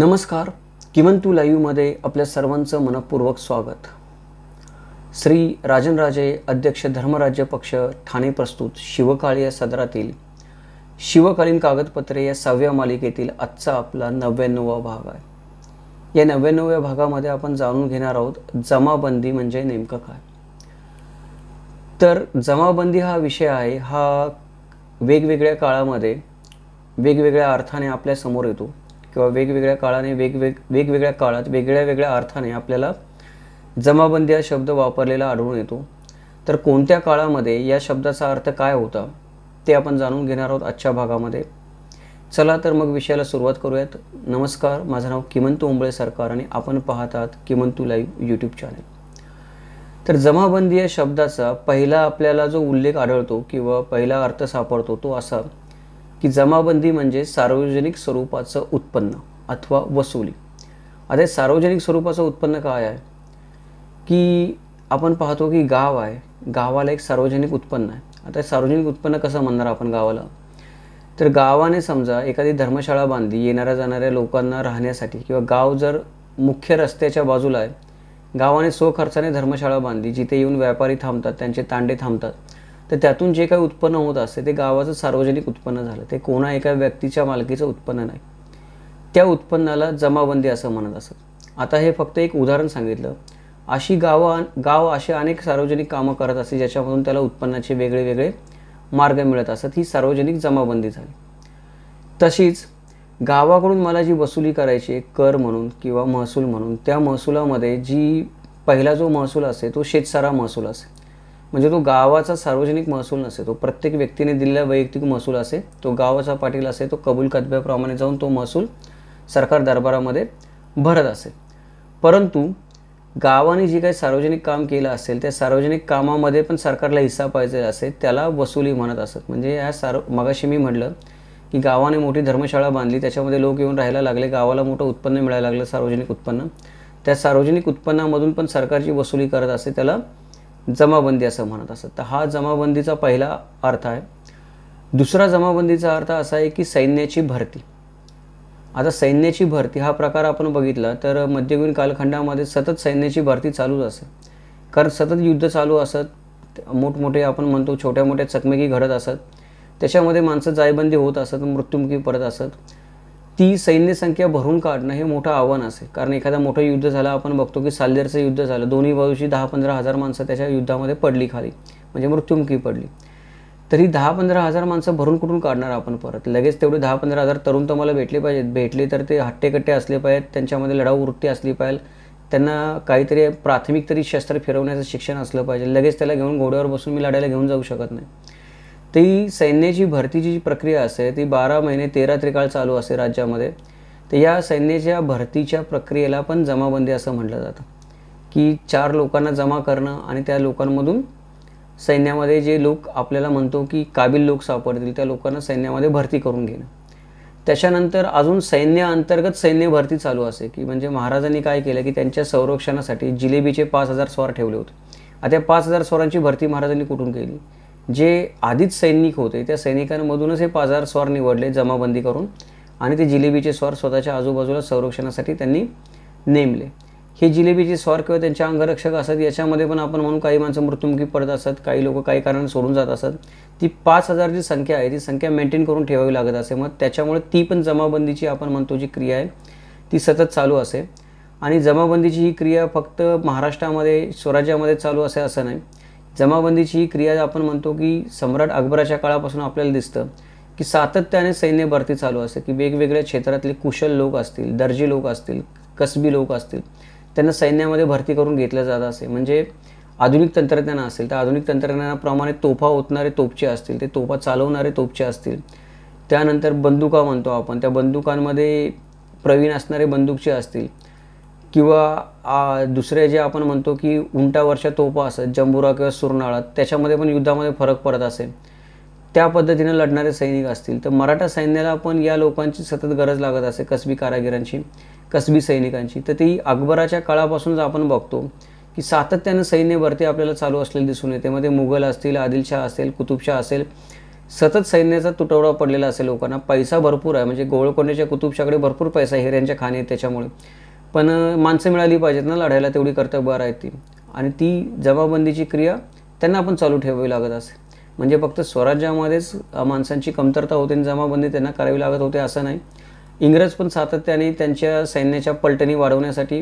नमस्कार किमंतू लाईव्ह मध्ये आपल्या सर्वांचं मनपूर्वक स्वागत श्री राजनराजे अध्यक्ष धर्मराज्य पक्ष ठाणे प्रस्तुत शिवकाळी या सदरातील शिवकालीन कागदपत्रे या सहाव्या मालिकेतील आजचा आपला नव्याण्णवा भाग आहे या नव्याण्णव्या भागामध्ये आपण जाणून घेणार आहोत जमाबंदी म्हणजे नेमकं काय तर जमाबंदी हा विषय आहे हा वेगवेगळ्या काळामध्ये वेगवेगळ्या अर्थाने आपल्यासमोर येतो किंवा वेगवेगळ्या काळाने वेगवेग वेगवेगळ्या काळात वेगळ्या वेगळ्या अर्थाने आपल्याला जमाबंदी हा शब्द वापरलेला आढळून येतो तर कोणत्या काळामध्ये या शब्दाचा अर्थ काय होता ते आपण जाणून घेणार आहोत आजच्या भागामध्ये चला तर मग विषयाला सुरुवात करूयात नमस्कार माझं नाव किमंतू उंबळे सरकार आणि आपण आहात किमंतू लाईव्ह यूट्यूब चॅनल तर जमाबंदी या शब्दाचा पहिला आपल्याला जो उल्लेख आढळतो किंवा पहिला अर्थ सापडतो तो असा की जमाबंदी म्हणजे सार्वजनिक स्वरूपाचं उत्पन्न अथवा वसुली आता सार्वजनिक स्वरूपाचं उत्पन्न काय आहे की आपण पाहतो की गाव आहे गावाला एक सार्वजनिक उत्पन्न आहे आता सार्वजनिक उत्पन्न कसं म्हणणार आपण गावाला तर गावाने समजा एखादी धर्मशाळा बांधली येणाऱ्या जाणाऱ्या लोकांना राहण्यासाठी किंवा गाव जर मुख्य रस्त्याच्या बाजूला आहे गावाने स्वखर्चाने धर्मशाळा बांधली जिथे येऊन व्यापारी थांबतात त्यांचे तांडे थांबतात तर त्यातून जे काही उत्पन्न होत असते ते गावाचं सार्वजनिक उत्पन्न झालं ते कोणा एका व्यक्तीच्या मालकीचं उत्पन्न नाही त्या उत्पन्नाला जमाबंदी असं म्हणत असत आता हे फक्त एक उदाहरण सांगितलं अशी गावं गाव असे अनेक सार्वजनिक कामं करत असते ज्याच्यामधून त्याला उत्पन्नाचे वेगळे वेगळे मार्ग मिळत असत ही सार्वजनिक जमाबंदी झाली तशीच गावाकडून मला जी वसुली करायची कर म्हणून किंवा महसूल म्हणून त्या महसुलामध्ये जी पहिला जो महसूल असे तो शेतसारा महसूल असे म्हणजे तो गावाचा सार्वजनिक महसूल नसे तो प्रत्येक व्यक्तीने दिलेला वैयक्तिक महसूल असे तो गावाचा पाटील असे तो कबूल कदब्याप्रमाणे जाऊन तो महसूल सरकार दरबारामध्ये भरत असे परंतु गावाने जे काही सार्वजनिक काम केलं असेल त्या सार्वजनिक कामामध्ये पण सरकारला हिस्सा पाहिजे असेल त्याला वसुली म्हणत असत म्हणजे या सार मगाशी मी म्हटलं की गावाने मोठी धर्मशाळा बांधली त्याच्यामध्ये लोक येऊन राहायला लागले गावाला मोठं उत्पन्न मिळायला लागलं सार्वजनिक उत्पन्न त्या सार्वजनिक उत्पन्नामधून पण सरकारची वसुली करत असते त्याला जमाबंदी असं म्हणत असत तर हा जमाबंदीचा पहिला अर्थ आहे दुसरा जमाबंदीचा अर्थ असा आहे की सैन्याची भरती आता सैन्याची भरती हा प्रकार आपण बघितला तर मध्ययुगीन कालखंडामध्ये सतत सैन्याची भरती चालूच असे कारण सतत युद्ध चालू असत मोठमोठे आपण म्हणतो छोट्या मोठ्या चकमकी घडत असत त्याच्यामध्ये माणसं जायबंदी होत असत मृत्युमुखी पडत असत ती सैन्य संख्या भरून काढणं हे मोठं आव्हान असे कारण एखादा मोठं युद्ध झालं आपण बघतो की साल्लेरचं युद्ध झालं दोन्ही बाजूची दहा पंधरा हजार माणसं त्याच्या युद्धामध्ये पडली खाली म्हणजे मृत्युमुखी पडली तरी दहा पंधरा हजार माणसं भरून कुठून काढणार आपण परत लगेच तेवढे दहा पंधरा हजार तरुण तुम्हाला भेटले पाहिजेत भेटले तर ते हट्टेकट्टे असले पाहिजेत त्यांच्यामध्ये लढाऊ वृत्ती असली पाहिजे त्यांना काहीतरी प्राथमिक तरी शस्त्र फिरवण्याचं शिक्षण असलं पाहिजे लगेच त्याला घेऊन घोड्यावर बसून मी लढायला घेऊन जाऊ शकत नाही ती सैन्याची भरतीची जी प्रक्रिया असते ती बारा महिने तेरा त्रिकाळ चालू असते राज्यामध्ये तर या सैन्याच्या भरतीच्या प्रक्रियेला पण जमाबंदी असं म्हटलं जातं की चार लोकांना जमा करणं आणि त्या लोकांमधून सैन्यामध्ये जे लोक आपल्याला म्हणतो की काबिल लोक सापडतील त्या लोकांना सैन्यामध्ये भरती करून घेणं त्याच्यानंतर अजून सैन्याअंतर्गत सैन्य भरती चालू असे की म्हणजे महाराजांनी काय केलं की त्यांच्या संरक्षणासाठी जिलेबीचे पाच हजार स्वार ठेवले होते आता पाच हजार स्वारांची भरती महाराजांनी कुठून केली जे आधीच सैनिक होते त्या सैनिकांमधूनच हे पाजार स्वार निवडले जमाबंदी करून आणि ते जिलेबीचे स्वार स्वतःच्या आजूबाजूला संरक्षणासाठी त्यांनी नेमले हे जिलेबीचे स्वार किंवा त्यांचे अंगरक्षक असत याच्यामध्ये पण आपण म्हणून काही माणसं मृत्युमुखी पडत असत काही लोक काही कारण सोडून जात असत ती पाच हजार जी संख्या आहे ती संख्या मेंटेन करून ठेवावी लागत असे मग त्याच्यामुळे ती पण जमाबंदीची आपण म्हणतो जी क्रिया आहे ती सतत चालू असे आणि जमाबंदीची ही क्रिया फक्त महाराष्ट्रामध्ये स्वराज्यामध्ये चालू असे असं नाही जमाबंदीची ही क्रिया आपण म्हणतो की सम्राट अकबराच्या काळापासून आपल्याला दिसतं की सातत्याने सैन्य भरती चालू असते की वेगवेगळ्या क्षेत्रातले कुशल लोक असतील दर्जी लोक असतील कसबी लोक असतील त्यांना सैन्यामध्ये भरती करून घेतलं जात असे म्हणजे आधुनिक तंत्रज्ञान असेल तर आधुनिक तंत्रज्ञानाप्रमाणे तोफा ओतणारे तोपचे असतील ते तोफा चालवणारे तोपचे असतील त्यानंतर बंदुका म्हणतो आपण त्या बंदुकांमध्ये प्रवीण असणारे बंदूकचे असतील किंवा दुसरे जे आपण म्हणतो की उंटावरच्या तोपा असत जंबुरा किंवा सुरनाळा त्याच्यामध्ये पण युद्धामध्ये फरक पडत असेल त्या पद्धतीनं लढणारे सैनिक असतील तर मराठा सैन्याला पण या लोकांची सतत गरज लागत असे कसबी कारागिरांची कसबी सैनिकांची तर ती अकबराच्या जर आपण बघतो की सातत्यानं सैन्य भरती आपल्याला चालू असलेले दिसून येते मध्ये मुघल असतील आदिलशाह असेल कुतुबशाह असेल सतत सैन्याचा तुटवडा पडलेला असेल लोकांना पैसा भरपूर आहे म्हणजे गोळकोंड्याच्या कुतुबशाकडे भरपूर पैसा आहे हिऱ्यांच्या खाणे त्याच्यामुळे पण माणसं मिळाली पाहिजेत ना लढायला तेवढी कर्तव्य राहते ती आणि ती जमाबंदीची क्रिया त्यांना पण चालू ठेवावी लागत असे म्हणजे फक्त स्वराज्यामध्येच माणसांची कमतरता होते आणि जमाबंदी त्यांना करावी लागत होते असं नाही इंग्रज पण सातत्याने त्यांच्या सैन्याच्या पलटणी वाढवण्यासाठी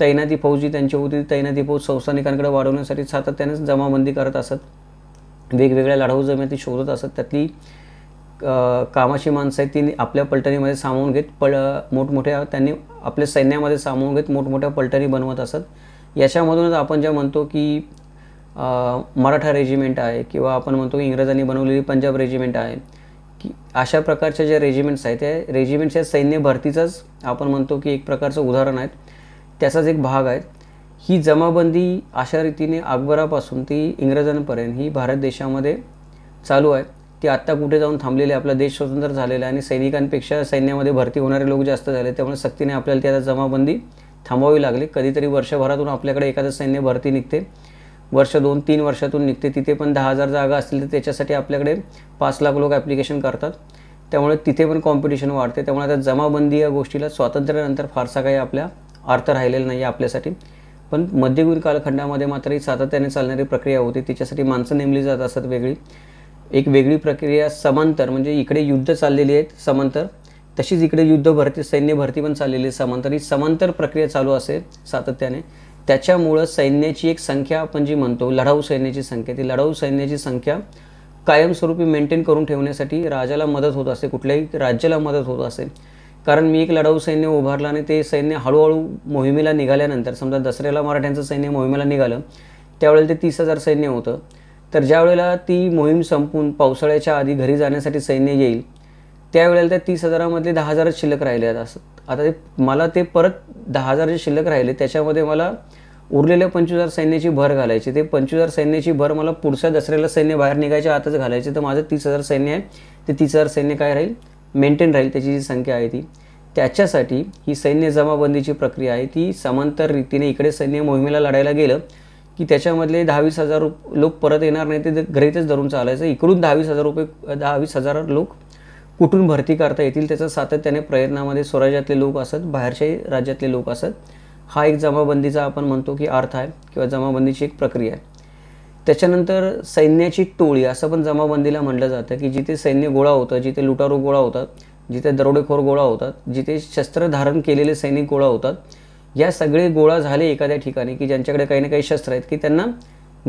तैनाती फौज जी त्यांची होती तैनाती फौज संस्थानिकांकडे वाढवण्यासाठी सातत्यानेच जमाबंदी करत असत वेगवेगळ्या लढाऊ जमिती शोधत असत त्यातली कामाची माणसं आहेत ती आपल्या पलटणीमध्ये सामावून घेत पळ मोठमोठ्या त्यांनी आपल्या सैन्यामध्ये सामावून घेत मोठमोठ्या पलटणी बनवत असत याच्यामधूनच आपण जे म्हणतो की मराठा रेजिमेंट आहे किंवा आपण म्हणतो की इंग्रजांनी बनवलेली पंजाब रेजिमेंट आहे की अशा प्रकारच्या ज्या रेजिमेंट्स आहेत त्या रेजिमेंटच्या सैन्य भरतीचाच आपण म्हणतो की एक प्रकारचं उदाहरण आहे त्याचाच एक भाग आहे ही जमाबंदी अशा रीतीने अकबरापासून ती इंग्रजांपर्यंत ही भारत देशामध्ये चालू आहे ती आत्ता कुठे जाऊन थांबलेले आपला देश स्वतंत्र झालेला आहे आणि सैनिकांपेक्षा सैन्यामध्ये भरती होणारे लोक जास्त झाले त्यामुळे सक्तीने आपल्याला त्याला जमाबंदी थांबवावी लागली कधीतरी वर्षभरातून आपल्याकडे एखादं सैन्य भरती निघते वर्ष दोन तीन वर्षातून निघते तिथे पण दहा हजार जागा असतील तर त्याच्यासाठी आपल्याकडे पाच लाख लोक ॲप्लिकेशन करतात त्यामुळे तिथे पण कॉम्पिटिशन वाढते त्यामुळे आता जमाबंदी या गोष्टीला स्वातंत्र्यानंतर फारसा काही आपल्या अर्थ राहिलेला नाही आपल्यासाठी पण मध्ययुगीन कालखंडामध्ये मात्र ही सातत्याने चालणारी प्रक्रिया होती तिच्यासाठी माणसं नेमली जात असत वेगळी एक वेगळी प्रक्रिया समांतर म्हणजे इकडे युद्ध चाललेली आहेत समांतर तशीच इकडे युद्ध भरती सैन्य भरती पण चाललेली आहे समांतर ही समांतर प्रक्रिया चालू असेल सातत्याने त्याच्यामुळं सैन्याची एक संख्या आपण जी म्हणतो लढाऊ सैन्याची संख्या ती लढाऊ सैन्याची संख्या कायमस्वरूपी मेंटेन करून ठेवण्यासाठी राजाला मदत होत असते कुठल्याही राज्याला मदत होत असेल कारण मी एक लढाऊ सैन्य उभारलं आणि ते सैन्य हळूहळू मोहिमेला निघाल्यानंतर समजा दसऱ्याला मराठ्यांचं सैन्य मोहिमेला निघालं त्यावेळेला ते तीस हजार सैन्य होतं तर ज्या वेळेला ती मोहीम संपून पावसाळ्याच्या आधी घरी जाण्यासाठी सैन्य येईल त्यावेळेला त्या तीस हजारामधले दहा हजारच शिल्लक राहिले असत आता ते मला ते परत दहा हजार जे शिल्लक राहिले त्याच्यामध्ये मला उरलेल्या पंचवीस हजार सैन्याची भर घालायची ते पंचवीस हजार सैन्याची भर मला पुढच्या दसऱ्याला सैन्य बाहेर निघायच्या आतच घालायचे तर माझं तीस हजार सैन्य आहे ते तीस हजार सैन्य काय राहील मेंटेन राहील त्याची जी संख्या आहे ती त्याच्यासाठी ही सैन्य जमाबंदीची प्रक्रिया आहे ती समांतर रीतीने इकडे सैन्य मोहिमेला लढायला गेलं की त्याच्यामधले दहावीस हजार रुप लोक परत येणार नाही ते घरीच धरून चालायचं इकडून दहावीस हजार रुपये दहावीस हजार लोक कुठून भरती करता येतील त्याचा सातत्याने प्रयत्नामध्ये स्वराज्यातले लोक असत बाहेरच्याही राज्यातले लोक असत हा एक जमाबंदीचा आपण म्हणतो की अर्थ आहे किंवा जमाबंदीची एक प्रक्रिया आहे त्याच्यानंतर सैन्याची टोळी असं पण जमाबंदीला म्हटलं जातं की जिथे सैन्य गोळा होतं जिथे लुटारू गोळा होतात जिथे दरोडेखोर गोळा होतात जिथे शस्त्र धारण केलेले सैनिक गोळा होतात या सगळे गोळा झाले एखाद्या ठिकाणी की ज्यांच्याकडे काही ना काही शस्त्र आहेत की त्यांना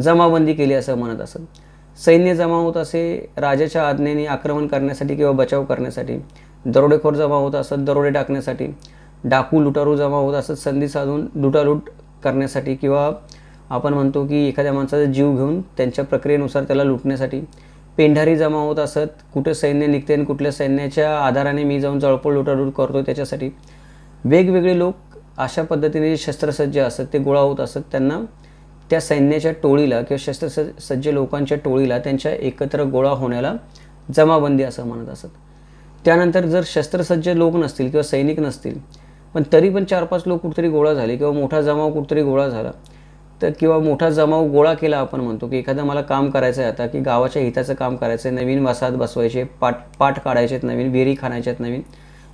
जमाबंदी केली असं म्हणत असत सैन्य जमा होत असे राजाच्या आज्ञेने आक्रमण करण्यासाठी किंवा बचाव करण्यासाठी दरोडेखोर जमा होत असत दरोडे टाकण्यासाठी डाकू लुटारू जमा होत असत संधी साधून लुटालूट करण्यासाठी किंवा आपण म्हणतो की एखाद्या माणसाचा जीव घेऊन त्यांच्या प्रक्रियेनुसार त्याला लुटण्यासाठी पेंढारी जमा होत असत कुठे सैन्य निघते आणि कुठल्या सैन्याच्या आधाराने मी जाऊन जळपोळ लुटालूट करतो त्याच्यासाठी वेगवेगळे लोक अशा पद्धतीने जे शस्त्रसज्ज असत ते गोळा होत असत त्यांना त्या सैन्याच्या टोळीला किंवा शस्त्रसज्ज सज्ज लोकांच्या टोळीला त्यांच्या एकत्र गोळा होण्याला जमाबंदी असं म्हणत असत त्यानंतर जर शस्त्रसज्ज लोक नसतील किंवा सैनिक नसतील पण तरी पण चार पाच लोक कुठेतरी गोळा झाले किंवा मोठा जमाव कुठेतरी गोळा झाला तर किंवा मोठा जमाव गोळा केला आपण म्हणतो की एखादं मला काम करायचं आहे आता की गावाच्या हिताचं काम करायचं आहे नवीन वसाहत बसवायचे पाट पाट काढायचे आहेत नवीन विहिरी खाण्याच्यात आहेत नवीन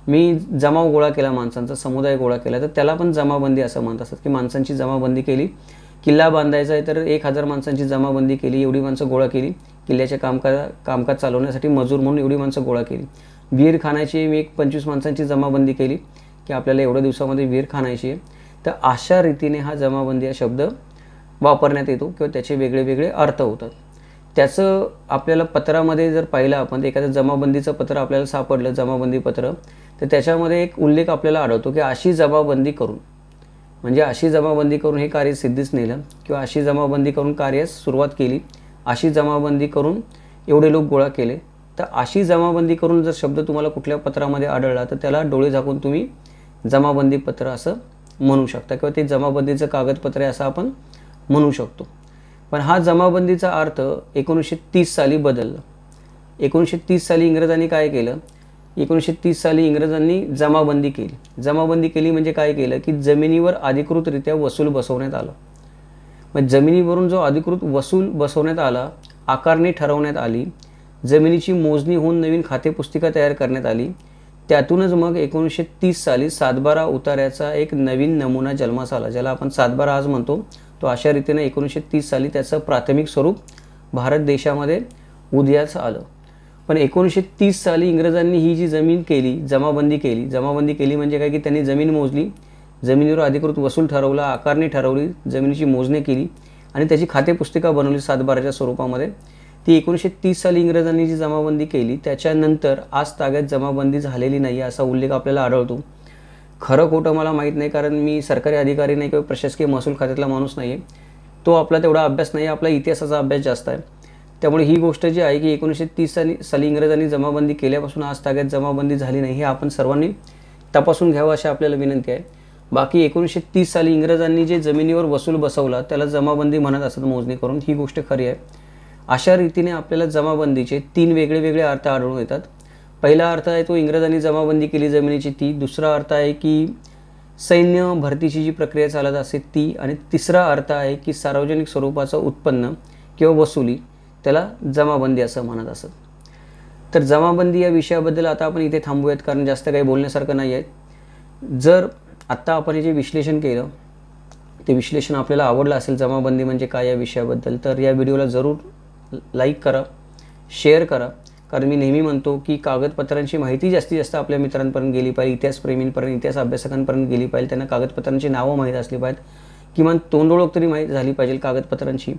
मी जमाव गोळा केला माणसांचा समुदाय गोळा केला तर त्याला पण जमाबंदी असं म्हणत असतात की माणसांची जमाबंदी केली किल्ला बांधायचा आहे तर एक हजार माणसांची जमाबंदी केली एवढी माणसं गोळा केली किल्ल्याचे कामकाज कामकाज चालवण्यासाठी मजूर म्हणून एवढी माणसं गोळा केली विहीर खाण्याची मी एक पंचवीस माणसांची जमाबंदी केली की आपल्याला एवढ्या दिवसामध्ये विहीर खाण्याची आहे तर अशा रीतीने हा जमाबंदी हा शब्द वापरण्यात येतो किंवा त्याचे वेगळे वेगळे अर्थ होतात त्याचं आपल्याला पत्रामध्ये जर पाहिलं आपण एखादं जमाबंदीचं पत्र आपल्याला सापडलं जमाबंदी पत्र तर त्याच्यामध्ये एक उल्लेख आपल्याला आढळतो की अशी जमाबंदी करून म्हणजे अशी जमाबंदी करून हे कार्य सिद्धीच नेलं किंवा अशी जमाबंदी करून कार्यास सुरुवात केली अशी जमाबंदी करून एवढे लोक गोळा केले तर अशी जमाबंदी करून जर शब्द तुम्हाला कुठल्या पत्रामध्ये आढळला तर त्याला डोळे झाकून तुम्ही जमाबंदी पत्र असं म्हणू शकता किंवा ते जमाबंदीचं कागदपत्र असं आपण म्हणू शकतो पण हा जमाबंदीचा अर्थ एकोणीसशे तीस साली बदलला एकोणीसशे तीस साली इंग्रजांनी काय केलं एकोणीसशे तीस साली इंग्रजांनी जमाबंदी केली जमाबंदी केली म्हणजे काय केलं की जमिनीवर अधिकृतरित्या वसूल बसवण्यात आला मग जमिनीवरून जो अधिकृत वसूल बसवण्यात आला आकारणी ठरवण्यात आली जमिनीची मोजणी होऊन नवीन खातेपुस्तिका तयार करण्यात आली त्यातूनच मग एकोणीसशे तीस साली सातबारा उतार्याचा एक नवीन नमुना जन्मास आला ज्याला आपण सातबारा आज म्हणतो तो अशा रीतीने एकोणीसशे तीस साली त्याचं प्राथमिक स्वरूप भारत देशामध्ये उदयास आलं पण एकोणीसशे तीस साली इंग्रजांनी ही जी जमीन केली जमाबंदी केली जमाबंदी केली म्हणजे काय की त्यांनी जमीन मोजली जमिनीवर अधिकृत वसूल ठरवला आकारणी ठरवली जमिनीची मोजणी केली आणि त्याची खातेपुस्तिका बनवली सातबाराच्या स्वरूपामध्ये ती एकोणीसशे तीस साली इंग्रजांनी जी जमाबंदी केली त्याच्यानंतर आज ताब्यात जमाबंदी झालेली नाही असा उल्लेख आपल्याला आढळतो खरं खोटं मला माहीत नाही कारण मी सरकारी अधिकारी नाही किंवा प्रशासकीय महसूल खात्यातला माणूस नाही आहे तो आपला तेवढा अभ्यास नाही आपला इतिहासाचा अभ्यास जास्त आहे त्यामुळे ही गोष्ट जी आहे की एकोणीसशे तीस साली साली इंग्रजांनी जमाबंदी केल्यापासून आज ताग्यात जमाबंदी झाली नाही हे आपण सर्वांनी तपासून घ्यावं अशी आपल्याला विनंती आहे बाकी एकोणीसशे तीस साली इंग्रजांनी जे जमिनीवर वसूल बसवला त्याला जमाबंदी म्हणत असत मोजणी करून ही गोष्ट खरी आहे अशा रीतीने आपल्याला जमाबंदीचे तीन वेगळे वेगळे अर्थ आढळून येतात पहिला अर्थ आहे तो इंग्रजांनी जमाबंदी केली जमिनीची ती दुसरा अर्थ आहे की सैन्य भरतीची जी प्रक्रिया चालत असते ती आणि तिसरा अर्थ आहे की सार्वजनिक स्वरूपाचं उत्पन्न किंवा वसुली त्याला जमाबंदी असं म्हणत असत तर जमाबंदी या विषयाबद्दल आता आपण इथे थांबूयात कारण जास्त काही बोलण्यासारखं नाही आहे जर आत्ता आपण हे जे विश्लेषण केलं ते विश्लेषण आपल्याला आवडलं असेल जमाबंदी म्हणजे काय या विषयाबद्दल तर या व्हिडिओला जरूर लाईक करा शेअर करा कारण मी नेहमी म्हणतो की कागदपत्रांची माहिती जास्तीत जास्त आपल्या मित्रांपर्यंत गेली पाहिजे इतिहासप्रेमींपर्यंत इतिहास अभ्यासकांपर्यंत गेली पाहिजे त्यांना कागदपत्रांची नावं माहीत असली पाहिजेत किमान तोंड ओळख तरी माहीत झाली पाहिजे कागदपत्रांची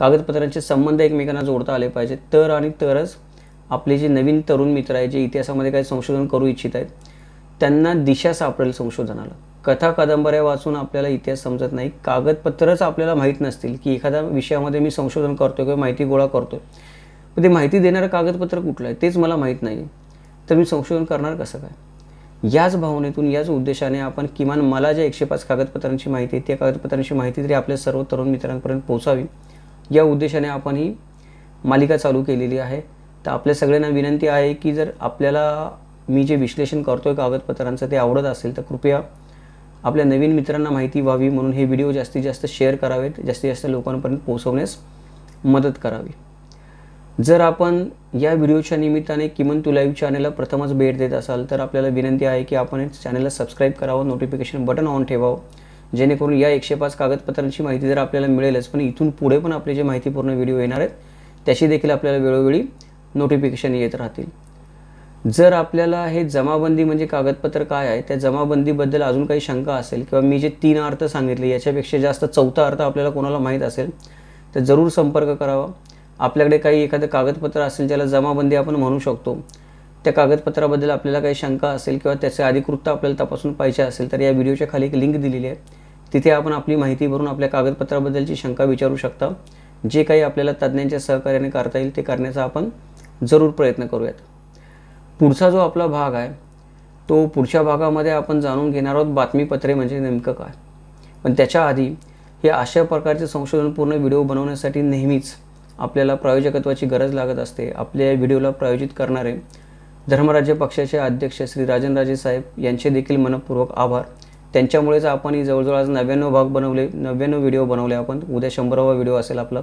कागदपत्रांचे संबंध एकमेकांना जोडता आले पाहिजेत तर आणि तरच आपले जे नवीन तरुण मित्र आहेत जे इतिहासामध्ये काही संशोधन करू इच्छित आहेत त्यांना दिशा सापडेल संशोधनाला कथा कादंबऱ्या वाचून आपल्याला इतिहास समजत नाही कागदपत्रच आपल्याला माहीत नसतील की एखाद्या विषयामध्ये मी संशोधन करतो किंवा माहिती गोळा करतोय मग ते माहिती देणारं कागदपत्र कुठलं आहे तेच मला माहीत नाही तर मी संशोधन करणार कसं काय याच भावनेतून याच उद्देशाने आपण किमान मला ज्या एकशे पाच कागदपत्रांची माहिती आहे त्या कागदपत्रांची माहिती तरी आपल्या सर्व तरुण मित्रांपर्यंत पोहोचावी या उद्देशाने आपण ही मालिका चालू केलेली आहे तर आपल्या सगळ्यांना विनंती आहे की जर आपल्याला मी जे विश्लेषण करतो आहे कागदपत्रांचं ते आवडत असेल तर कृपया आपल्या नवीन मित्रांना माहिती व्हावी म्हणून हे व्हिडिओ जास्तीत जास्त शेअर करावेत जास्तीत जास्त लोकांपर्यंत पोहोचवण्यास मदत करावी जर आपण या व्हिडिओच्या निमित्ताने किमन तू लाईव्ह चॅनलला प्रथमच भेट देत असाल तर आपल्याला विनंती आहे की आपण चॅनलला सबस्क्राईब करावं नोटिफिकेशन बटन ऑन ठेवावं जेणेकरून या एकशे पाच कागदपत्रांची माहिती जर आपल्याला मिळेलच पण इथून पुढे पण आपले जे माहितीपूर्ण व्हिडिओ येणार आहेत त्याची देखील आपल्याला वेळोवेळी नोटिफिकेशन येत राहतील जर आपल्याला हे जमाबंदी म्हणजे कागदपत्र काय आहे त्या जमाबंदीबद्दल अजून काही शंका असेल किंवा मी जे तीन अर्थ सांगितले याच्यापेक्षा जास्त चौथा अर्थ आपल्याला कोणाला माहीत असेल तर जरूर संपर्क करावा आपल्याकडे काही एखादं कागदपत्र असेल ज्याला जमाबंदी आपण म्हणू शकतो त्या कागदपत्राबद्दल आपल्याला काही शंका असेल किंवा त्याचे अधिकृतता आपल्याला तपासून पाहिजे असेल तर या व्हिडिओच्या खाली एक लिंक दिलेली आहे तिथे आपण आपली माहिती भरून आपल्या कागदपत्राबद्दलची शंका विचारू शकता जे काही आपल्याला तज्ज्ञांच्या सहकार्याने करता येईल ते करण्याचा आपण जरूर प्रयत्न करूयात पुढचा जो आपला भाग आहे तो पुढच्या भागामध्ये आपण जाणून घेणार आहोत बातमीपत्रे म्हणजे नेमकं काय पण त्याच्या आधी हे अशा प्रकारचे संशोधनपूर्ण व्हिडिओ बनवण्यासाठी नेहमीच आपल्याला प्रायोजकत्वाची गरज लागत असते आपल्या या व्हिडिओला प्रायोजित करणारे धर्मराज्य पक्षाचे अध्यक्ष श्री राजनराजे साहेब यांचे देखील मनपूर्वक आभार त्यांच्यामुळेच आपण जवळजवळ आज नव्याण्णव भाग बनवले नव्याण्णव व्हिडिओ बनवले आपण उद्या शंभरावा व्हिडिओ असेल आपला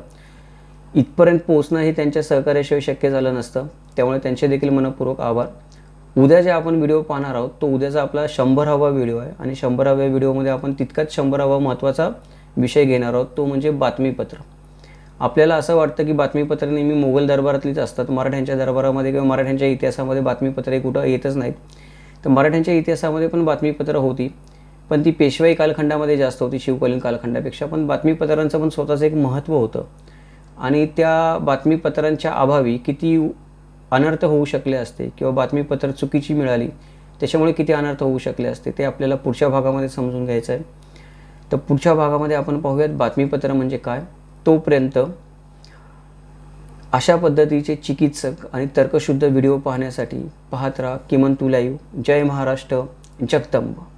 इथपर्यंत पोहोचणं हे त्यांच्या सहकार्याशिवाय शक्य झालं नसतं त्यामुळे त्यांचे देखील मनपूर्वक आभार उद्या जे आपण व्हिडिओ पाहणार आहोत तो उद्याचा आपला शंभरावा व्हिडिओ आहे आणि शंभराव्या व्हिडिओमध्ये आपण तितकाच शंभरावा महत्त्वाचा विषय घेणार आहोत तो म्हणजे बातमीपत्र आपल्याला असं वाटतं की बातमीपत्रे नेहमी मोगल दरबारातलीच असतात मराठ्यांच्या दरबारामध्ये किंवा मराठ्यांच्या इतिहासामध्ये बातमीपत्रे कुठं येतच नाहीत तर मराठ्यांच्या इतिहासामध्ये पण बातमीपत्रं होती पण ती पेशवाई कालखंडामध्ये जास्त होती शिवकालीन कालखंडापेक्षा पण बातमीपत्रांचं पण स्वतःचं एक महत्त्व होतं आणि त्या बातमीपत्रांच्या अभावी किती अनर्थ होऊ शकले असते किंवा बातमीपत्र चुकीची मिळाली त्याच्यामुळे किती अनर्थ होऊ शकले असते ते आपल्याला पुढच्या भागामध्ये समजून घ्यायचं आहे तर पुढच्या भागामध्ये आपण पाहूयात बातमीपत्र म्हणजे काय तोपर्यंत अशा पद्धतीचे चिकित्सक आणि तर्कशुद्ध व्हिडिओ पाहण्यासाठी पाहत राहा किमंतू लाईव जय महाराष्ट्र जगदंब